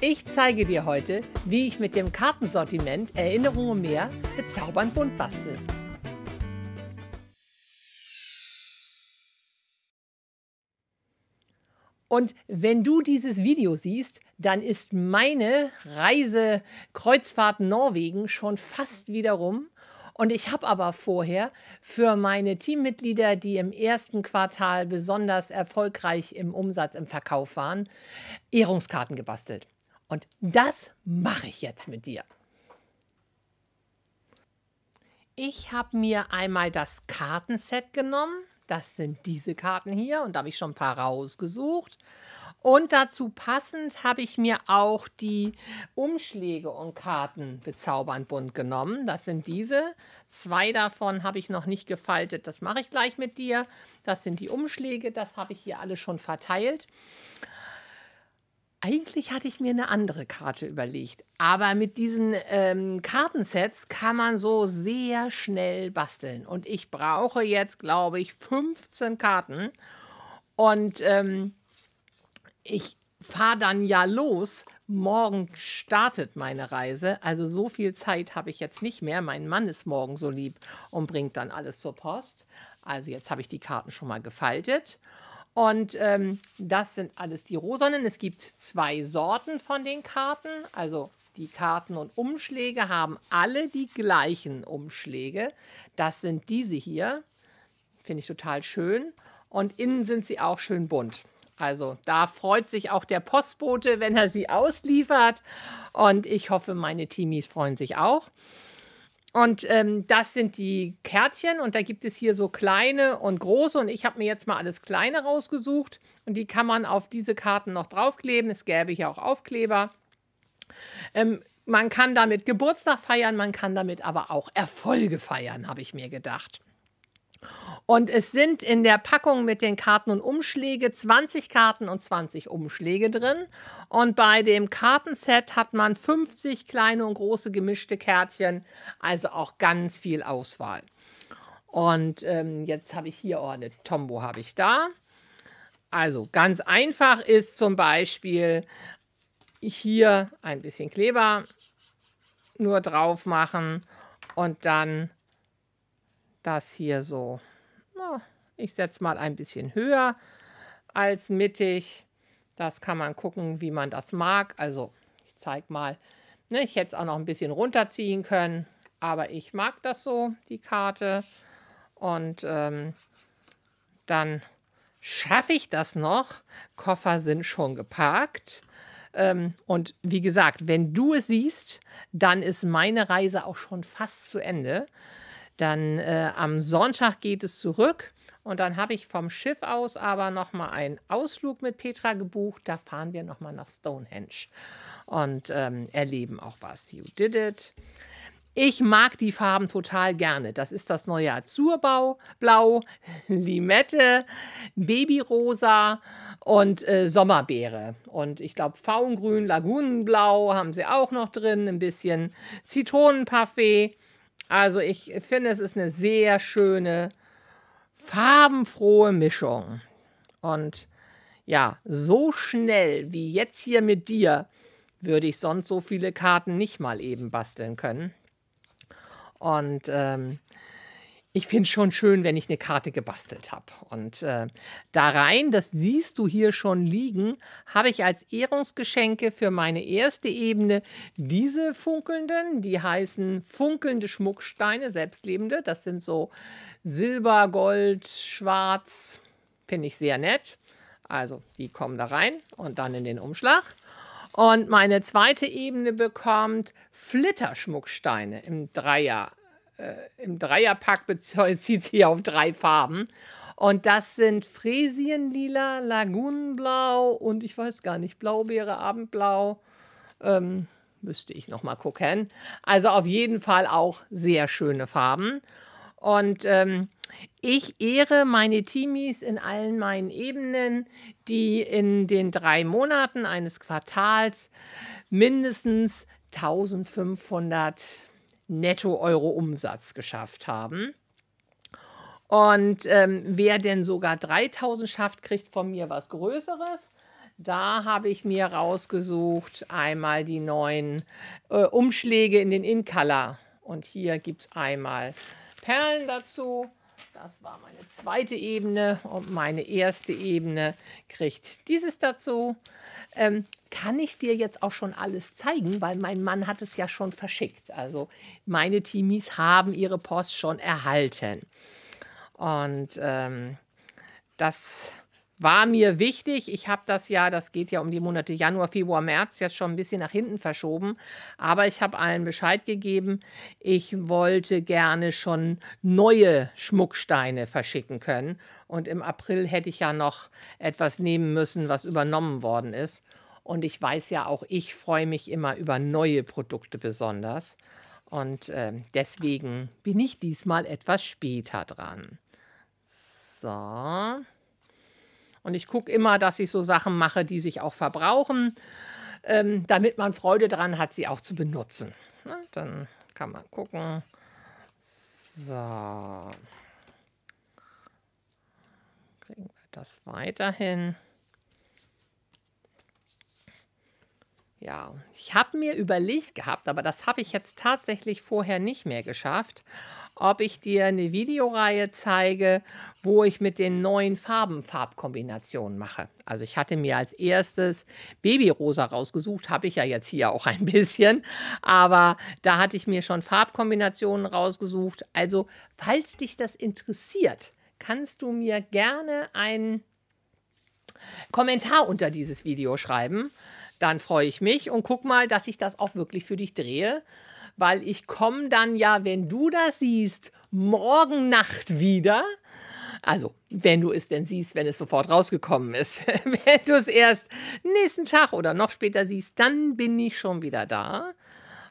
Ich zeige dir heute, wie ich mit dem Kartensortiment Erinnerungen mehr bezaubernd bunt bastel. Und wenn du dieses Video siehst, dann ist meine Reise Kreuzfahrt Norwegen schon fast wieder rum. Und ich habe aber vorher für meine Teammitglieder, die im ersten Quartal besonders erfolgreich im Umsatz im Verkauf waren, Ehrungskarten gebastelt. Und das mache ich jetzt mit dir. Ich habe mir einmal das Kartenset genommen. Das sind diese Karten hier und da habe ich schon ein paar rausgesucht. Und dazu passend habe ich mir auch die Umschläge und Karten bezaubernd bunt genommen. Das sind diese. Zwei davon habe ich noch nicht gefaltet. Das mache ich gleich mit dir. Das sind die Umschläge. Das habe ich hier alle schon verteilt. Eigentlich hatte ich mir eine andere Karte überlegt, aber mit diesen ähm, Kartensets kann man so sehr schnell basteln. Und ich brauche jetzt, glaube ich, 15 Karten. Und ähm, ich fahre dann ja los. Morgen startet meine Reise. Also so viel Zeit habe ich jetzt nicht mehr. Mein Mann ist morgen so lieb und bringt dann alles zur Post. Also jetzt habe ich die Karten schon mal gefaltet. Und ähm, das sind alles die rosanen. Es gibt zwei Sorten von den Karten. Also die Karten und Umschläge haben alle die gleichen Umschläge. Das sind diese hier. Finde ich total schön. Und innen sind sie auch schön bunt. Also da freut sich auch der Postbote, wenn er sie ausliefert. Und ich hoffe, meine Teamies freuen sich auch. Und ähm, das sind die Kärtchen und da gibt es hier so kleine und große und ich habe mir jetzt mal alles kleine rausgesucht und die kann man auf diese Karten noch draufkleben. Es gäbe hier auch Aufkleber. Ähm, man kann damit Geburtstag feiern, man kann damit aber auch Erfolge feiern, habe ich mir gedacht. Und es sind in der Packung mit den Karten und Umschläge 20 Karten und 20 Umschläge drin. Und bei dem Kartenset hat man 50 kleine und große gemischte Kärtchen, also auch ganz viel Auswahl. Und ähm, jetzt habe ich hier, ordnet oh, Tombo habe ich da. Also ganz einfach ist zum Beispiel hier ein bisschen Kleber nur drauf machen und dann das hier so, na, ich setze mal ein bisschen höher als mittig. Das kann man gucken, wie man das mag. Also ich zeige mal, ne, ich hätte es auch noch ein bisschen runterziehen können, aber ich mag das so, die Karte. Und ähm, dann schaffe ich das noch. Koffer sind schon geparkt. Ähm, und wie gesagt, wenn du es siehst, dann ist meine Reise auch schon fast zu Ende. Dann äh, am Sonntag geht es zurück. Und dann habe ich vom Schiff aus aber nochmal einen Ausflug mit Petra gebucht. Da fahren wir nochmal nach Stonehenge und ähm, erleben auch was. You did it. Ich mag die Farben total gerne. Das ist das neue Azurbau, Blau, Limette, Babyrosa und äh, Sommerbeere. Und ich glaube, Faungrün, Lagunenblau haben sie auch noch drin. Ein bisschen Zitronenparfait. Also ich finde, es ist eine sehr schöne, farbenfrohe Mischung. Und ja, so schnell wie jetzt hier mit dir würde ich sonst so viele Karten nicht mal eben basteln können. Und ähm, ich finde es schon schön, wenn ich eine Karte gebastelt habe. Und äh, da rein, das siehst du hier schon liegen, habe ich als Ehrungsgeschenke für meine erste Ebene diese funkelnden, die heißen funkelnde Schmucksteine, selbstlebende. Das sind so Silber, Gold, Schwarz, finde ich sehr nett. Also die kommen da rein und dann in den Umschlag. Und meine zweite Ebene bekommt Flitterschmucksteine im Dreier äh, im Dreierpack bezieht sich auf drei Farben. Und das sind Fräsienlila, Lagunenblau und ich weiß gar nicht, Blaubeere, Abendblau. Ähm, müsste ich noch mal gucken. Also auf jeden Fall auch sehr schöne Farben. Und ähm, ich ehre meine Teamies in allen meinen Ebenen, die in den drei Monaten eines Quartals mindestens 1500 Netto-Euro-Umsatz geschafft haben. Und ähm, wer denn sogar 3000 schafft, kriegt von mir was Größeres. Da habe ich mir rausgesucht einmal die neuen äh, Umschläge in den Incolor. Und hier gibt es einmal Perlen dazu. Das war meine zweite Ebene und meine erste Ebene kriegt dieses dazu. Ähm, kann ich dir jetzt auch schon alles zeigen, weil mein Mann hat es ja schon verschickt. Also meine Teamies haben ihre Post schon erhalten. Und ähm, das war mir wichtig. Ich habe das ja, das geht ja um die Monate Januar, Februar, März, jetzt schon ein bisschen nach hinten verschoben. Aber ich habe allen Bescheid gegeben, ich wollte gerne schon neue Schmucksteine verschicken können. Und im April hätte ich ja noch etwas nehmen müssen, was übernommen worden ist. Und ich weiß ja auch, ich freue mich immer über neue Produkte besonders. Und äh, deswegen bin ich diesmal etwas später dran. So. Und ich gucke immer, dass ich so Sachen mache, die sich auch verbrauchen, ähm, damit man Freude daran hat, sie auch zu benutzen. Na, dann kann man gucken. So. Kriegen wir das weiterhin. Ja, ich habe mir überlegt gehabt, aber das habe ich jetzt tatsächlich vorher nicht mehr geschafft ob ich dir eine Videoreihe zeige, wo ich mit den neuen Farben Farbkombinationen mache. Also ich hatte mir als erstes Babyrosa rausgesucht, habe ich ja jetzt hier auch ein bisschen, aber da hatte ich mir schon Farbkombinationen rausgesucht. Also falls dich das interessiert, kannst du mir gerne einen Kommentar unter dieses Video schreiben. Dann freue ich mich und guck mal, dass ich das auch wirklich für dich drehe weil ich komme dann ja, wenn du das siehst, morgen Nacht wieder. Also, wenn du es denn siehst, wenn es sofort rausgekommen ist. wenn du es erst nächsten Tag oder noch später siehst, dann bin ich schon wieder da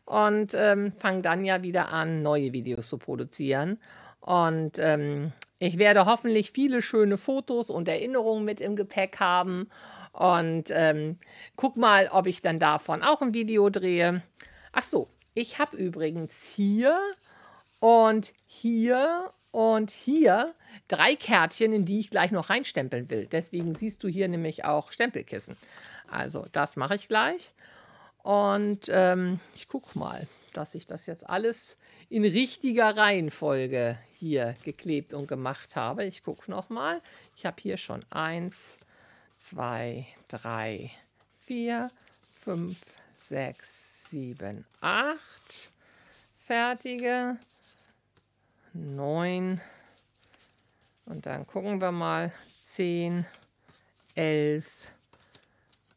und ähm, fange dann ja wieder an, neue Videos zu produzieren. Und ähm, ich werde hoffentlich viele schöne Fotos und Erinnerungen mit im Gepäck haben. Und ähm, guck mal, ob ich dann davon auch ein Video drehe. Ach so, ich habe übrigens hier und hier und hier drei Kärtchen, in die ich gleich noch reinstempeln will. Deswegen siehst du hier nämlich auch Stempelkissen. Also das mache ich gleich. Und ähm, ich gucke mal, dass ich das jetzt alles in richtiger Reihenfolge hier geklebt und gemacht habe. Ich gucke nochmal. Ich habe hier schon 1, 2, 3, 4, 5, 6, 7, 8 fertige, 9 und dann gucken wir mal 10, 11,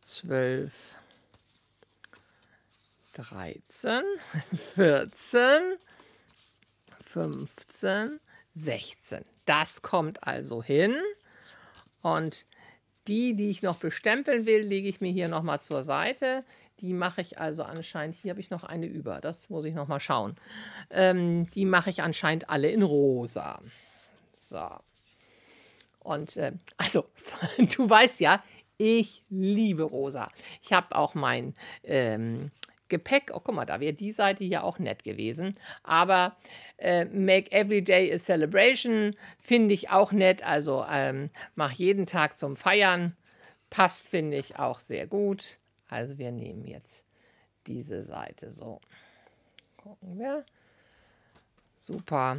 12, 13, 14, 15, 16. Das kommt also hin. Und die, die ich noch bestempeln will, lege ich mir hier nochmal zur Seite. Die mache ich also anscheinend. Hier habe ich noch eine über. Das muss ich noch mal schauen. Ähm, die mache ich anscheinend alle in rosa. So. Und äh, also, du weißt ja, ich liebe rosa. Ich habe auch mein ähm, Gepäck. Oh, guck mal, da wäre die Seite ja auch nett gewesen. Aber äh, Make Every Day a Celebration finde ich auch nett. Also ähm, mach jeden Tag zum Feiern. Passt, finde ich, auch sehr gut. Also wir nehmen jetzt diese Seite so. Gucken wir. Super.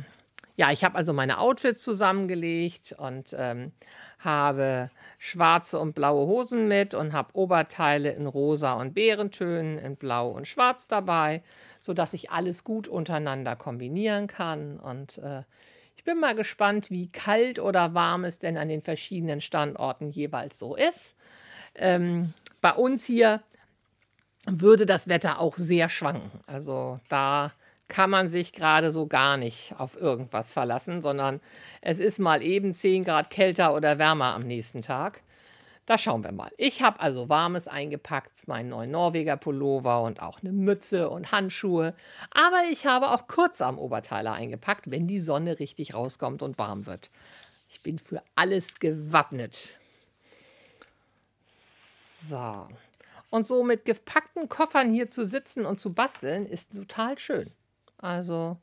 Ja, ich habe also meine Outfits zusammengelegt und ähm, habe schwarze und blaue Hosen mit und habe Oberteile in rosa und Bärentönen, in blau und schwarz dabei, sodass ich alles gut untereinander kombinieren kann. Und äh, ich bin mal gespannt, wie kalt oder warm es denn an den verschiedenen Standorten jeweils so ist. Ähm, bei uns hier würde das Wetter auch sehr schwanken. Also da kann man sich gerade so gar nicht auf irgendwas verlassen, sondern es ist mal eben 10 Grad kälter oder wärmer am nächsten Tag. Da schauen wir mal. Ich habe also Warmes eingepackt, meinen neuen Norweger Pullover und auch eine Mütze und Handschuhe. Aber ich habe auch Kurzarm-Oberteile eingepackt, wenn die Sonne richtig rauskommt und warm wird. Ich bin für alles gewappnet. So. Und so mit gepackten Koffern hier zu sitzen und zu basteln, ist total schön. Also,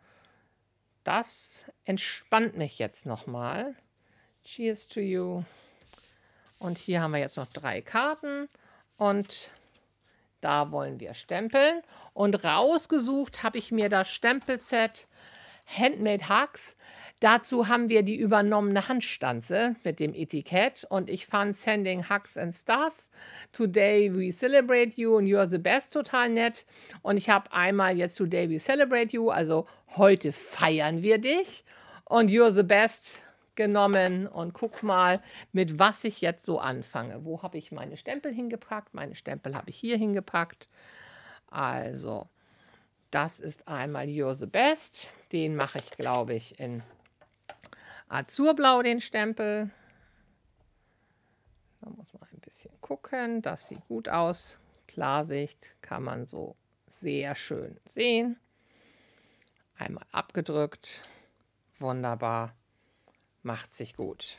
das entspannt mich jetzt nochmal. Cheers to you. Und hier haben wir jetzt noch drei Karten. Und da wollen wir stempeln. Und rausgesucht habe ich mir das Stempelset Handmade Hugs. Dazu haben wir die übernommene Handstanze mit dem Etikett und ich fand Sending Hugs and Stuff, Today We Celebrate You and You're the Best total nett. Und ich habe einmal jetzt Today We Celebrate You, also heute feiern wir dich und You're the Best genommen und guck mal, mit was ich jetzt so anfange. Wo habe ich meine Stempel hingepackt? Meine Stempel habe ich hier hingepackt. Also, das ist einmal You're the Best. Den mache ich, glaube ich, in Azurblau den Stempel. Da muss man ein bisschen gucken. Das sieht gut aus. Klarsicht kann man so sehr schön sehen. Einmal abgedrückt. Wunderbar. Macht sich gut.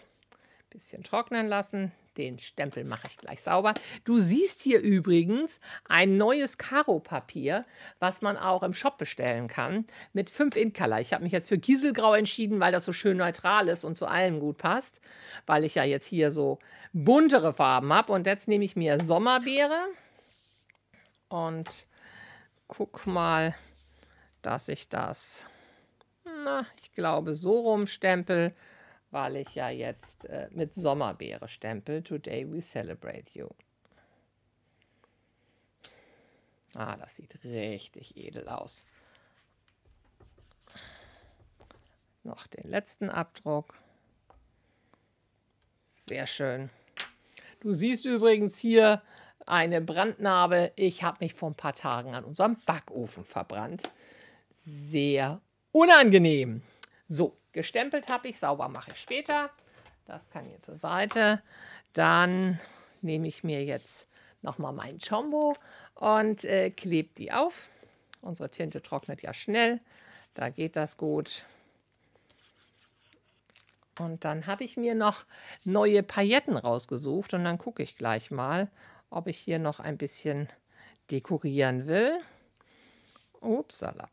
Bisschen trocknen lassen. Den Stempel mache ich gleich sauber. Du siehst hier übrigens ein neues Karo-Papier, was man auch im Shop bestellen kann, mit 5 in Color. Ich habe mich jetzt für Gieselgrau entschieden, weil das so schön neutral ist und zu allem gut passt, weil ich ja jetzt hier so buntere Farben habe. Und jetzt nehme ich mir Sommerbeere und guck mal, dass ich das, na, ich glaube, so rumstempel. stempel weil ich ja jetzt äh, mit Sommerbeere stempel. Today we celebrate you. Ah, das sieht richtig edel aus. Noch den letzten Abdruck. Sehr schön. Du siehst übrigens hier eine Brandnarbe. Ich habe mich vor ein paar Tagen an unserem Backofen verbrannt. Sehr unangenehm. So, Gestempelt habe ich, sauber mache ich später. Das kann hier zur Seite. Dann nehme ich mir jetzt nochmal mein Chombo und äh, klebe die auf. Unsere Tinte trocknet ja schnell. Da geht das gut. Und dann habe ich mir noch neue Pailletten rausgesucht. Und dann gucke ich gleich mal, ob ich hier noch ein bisschen dekorieren will. Upsala.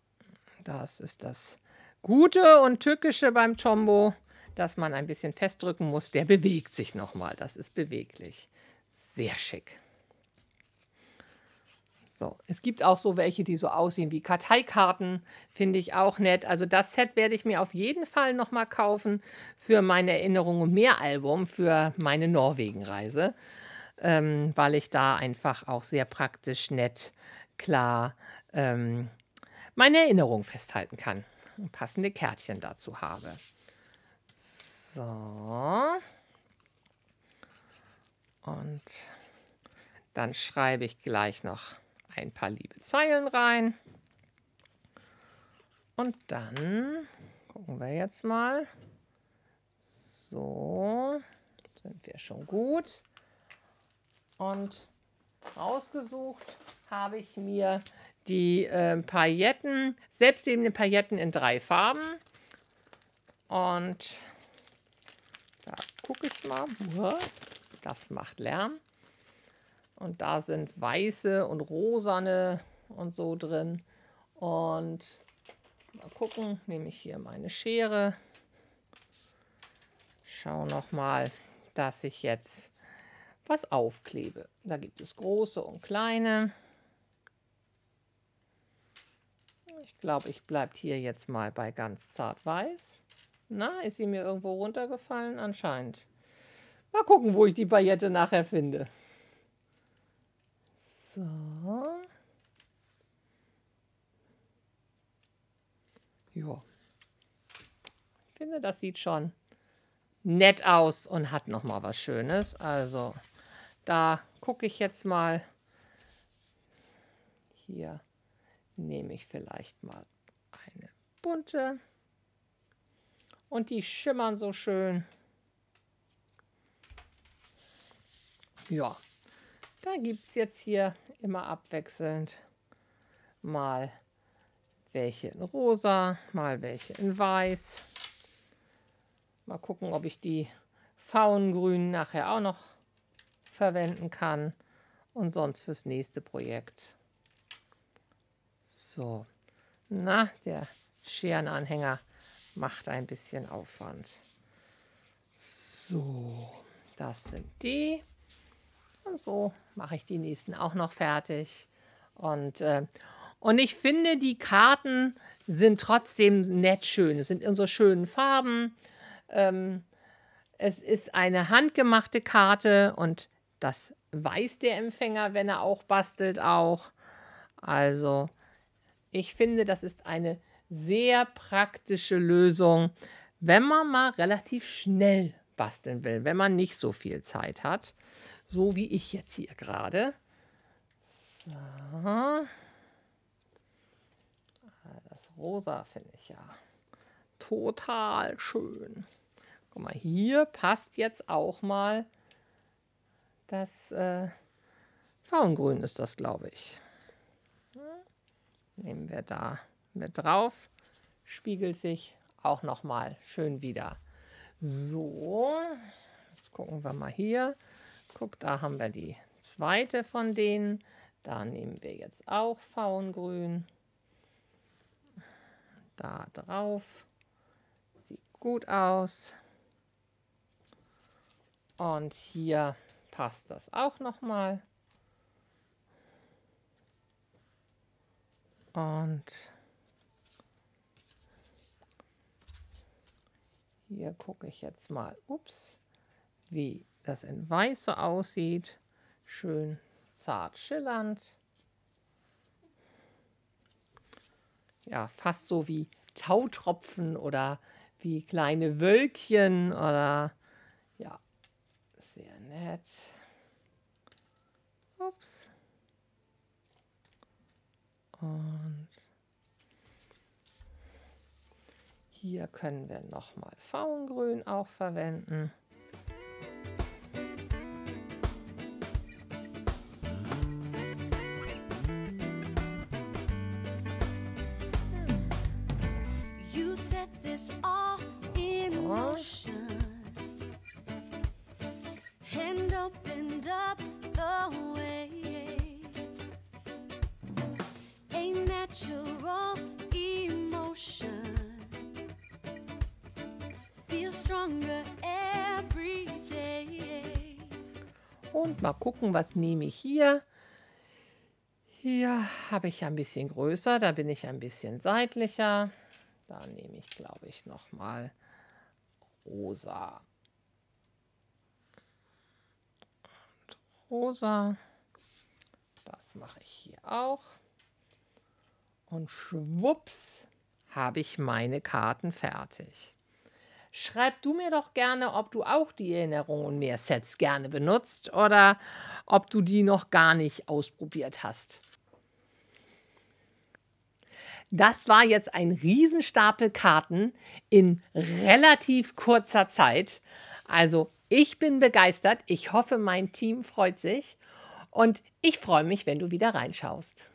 Das ist das gute und tückische beim Tombo, dass man ein bisschen festdrücken muss. Der bewegt sich nochmal. Das ist beweglich. Sehr schick. So, es gibt auch so welche, die so aussehen wie Karteikarten, finde ich auch nett. Also das Set werde ich mir auf jeden Fall nochmal kaufen für meine Erinnerung und mehr Album für meine Norwegenreise. ähm, weil ich da einfach auch sehr praktisch, nett, klar ähm, meine Erinnerung festhalten kann passende Kärtchen dazu habe. So. Und dann schreibe ich gleich noch ein paar liebe Zeilen rein. Und dann gucken wir jetzt mal. So, sind wir schon gut. Und rausgesucht habe ich mir die äh, Pailletten, selbstklebende Pailletten in drei Farben. Und da gucke ich mal. Das macht Lärm. Und da sind weiße und rosane und so drin. Und mal gucken, nehme ich hier meine Schere. Schau noch mal, dass ich jetzt was aufklebe. Da gibt es große und kleine. Ich glaube, ich bleibe hier jetzt mal bei ganz zart weiß. Na, ist sie mir irgendwo runtergefallen? Anscheinend. Mal gucken, wo ich die Paillette nachher finde. So. Ja. Ich finde, das sieht schon nett aus und hat noch mal was Schönes. Also, da gucke ich jetzt mal hier nehme ich vielleicht mal eine bunte. Und die schimmern so schön. Ja, da gibt es jetzt hier immer abwechselnd mal welche in rosa, mal welche in weiß. Mal gucken, ob ich die Faungrün nachher auch noch verwenden kann und sonst fürs nächste Projekt so, na, der Scherenanhänger macht ein bisschen Aufwand. So, das sind die. Und so mache ich die nächsten auch noch fertig. Und, äh, und ich finde, die Karten sind trotzdem nett schön. Es sind unsere schönen Farben. Ähm, es ist eine handgemachte Karte und das weiß der Empfänger, wenn er auch bastelt auch. Also ich finde, das ist eine sehr praktische Lösung, wenn man mal relativ schnell basteln will, wenn man nicht so viel Zeit hat, so wie ich jetzt hier gerade. So. Ah, das Rosa finde ich ja total schön. Guck mal, hier passt jetzt auch mal das äh, Faungrün ist das, glaube ich. Nehmen wir da mit drauf. Spiegelt sich auch nochmal schön wieder. So, jetzt gucken wir mal hier. Guck, da haben wir die zweite von denen. Da nehmen wir jetzt auch Faungrün. Da drauf. Sieht gut aus. Und hier passt das auch nochmal. mal. Und hier gucke ich jetzt mal, ups, wie das in weiß so aussieht. Schön zart schillernd. Ja, fast so wie Tautropfen oder wie kleine Wölkchen oder ja, sehr nett. Ups. Und hier können wir nochmal Faungrün auch verwenden. Und mal gucken, was nehme ich hier. Hier habe ich ein bisschen größer, da bin ich ein bisschen seitlicher. Da nehme ich, glaube ich, nochmal rosa. Und rosa. Das mache ich hier auch. Und schwupps habe ich meine Karten fertig. Schreib du mir doch gerne, ob du auch die Erinnerungen und mehr Sets gerne benutzt oder ob du die noch gar nicht ausprobiert hast. Das war jetzt ein Riesenstapel Karten in relativ kurzer Zeit. Also ich bin begeistert. Ich hoffe, mein Team freut sich. Und ich freue mich, wenn du wieder reinschaust.